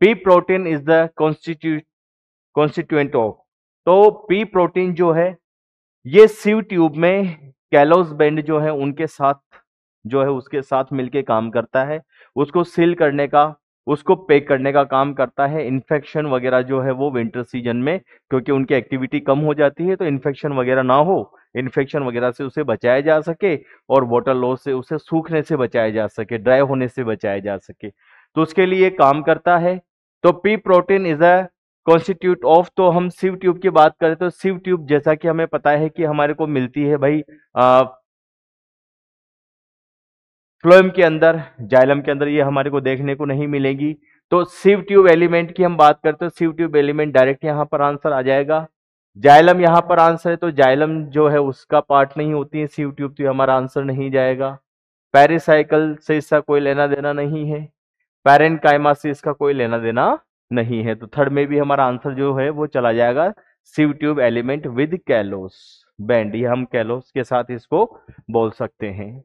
P protein is the constitute constituent of तो P protein जो है ये सीव ट्यूब में कैलोस बैंड जो है उनके साथ जो है उसके साथ मिलके काम करता है उसको सील करने का उसको पैक करने का काम करता है इन्फेक्शन वगैरह जो है वो विंटर सीजन में क्योंकि उनकी एक्टिविटी कम हो जाती है तो इन्फेक्शन वगैरह ना हो इन्फेक्शन वगैरह से उसे बचाया जा सके और वाटर लॉस से उसे सूखने से बचाया जा सके ड्राई होने से बचाया जा सके तो उसके लिए काम करता है तो P protein is a constitute of तो हम सिव ट्यूब की बात करें तो सीव ट्यूब जैसा कि हमें पता है कि हमारे को मिलती है भाई आ, फ्लोएम के अंदर जाइलम के अंदर ये हमारे को देखने को नहीं मिलेगी तो सीव ट्यूब एलिमेंट की हम बात करते हैं सीव ट्यूब एलिमेंट डायरेक्ट यहाँ पर आंसर आ जाएगा जाइलम यहाँ पर आंसर है तो जाइलम जो है उसका पार्ट नहीं होती है सीव ट्यूब तो हमारा आंसर नहीं जाएगा पेरिसाइकल से इसका कोई लेना देना नहीं है पेरेंट कायमा से इसका कोई लेना देना नहीं है तो थर्ड में भी हमारा आंसर जो है वो चला जाएगा sieve tube element with callose band ये हम कैलोस के साथ इसको बोल सकते हैं